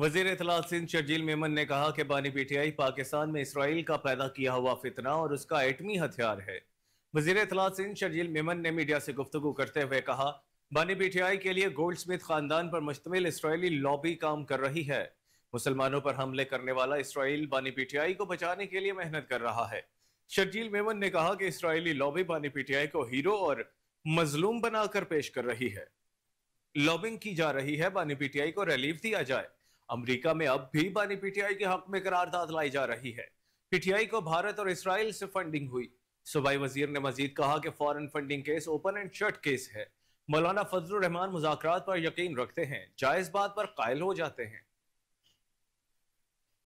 वजीर इतला सिंह शर्जील मेमन ने कहा कि बानी पीटीआई पाकिस्तान में इसराइल का पैदा किया हुआ फितना और उसका एटमी हथियार है वजीर इतला सिंह शर्जील मेमन ने मीडिया से गुफ्तु करते हुए कहा बानी पीटीआई के लिए गोल्ड स्मिथ खानदान पर मुश्तमिल इसराइली लॉबी काम कर रही है मुसलमानों पर हमले करने वाला इसराइल बानी पीटीआई को बचाने के लिए मेहनत कर रहा है शर्जील मेमन ने कहा कि इसराइली लॉबी बानी पीटीआई को हीरो और मजलूम बनाकर पेश कर रही है लॉबिंग की जा रही है बानी पीटीआई को रिलीफ दिया जाए अमेरिका में अब भी बानी पीटीआई के हक में करारदाद लाई जा रही है पीटीआई को भारत और इसराइल से फंडिंग हुई सुबाई वजीर ने मजीद कहा कि foreign funding case open and shut case है मौलाना फजल रहमान मुजाकर पर यकीन रखते हैं जायज बात पर कायल हो जाते हैं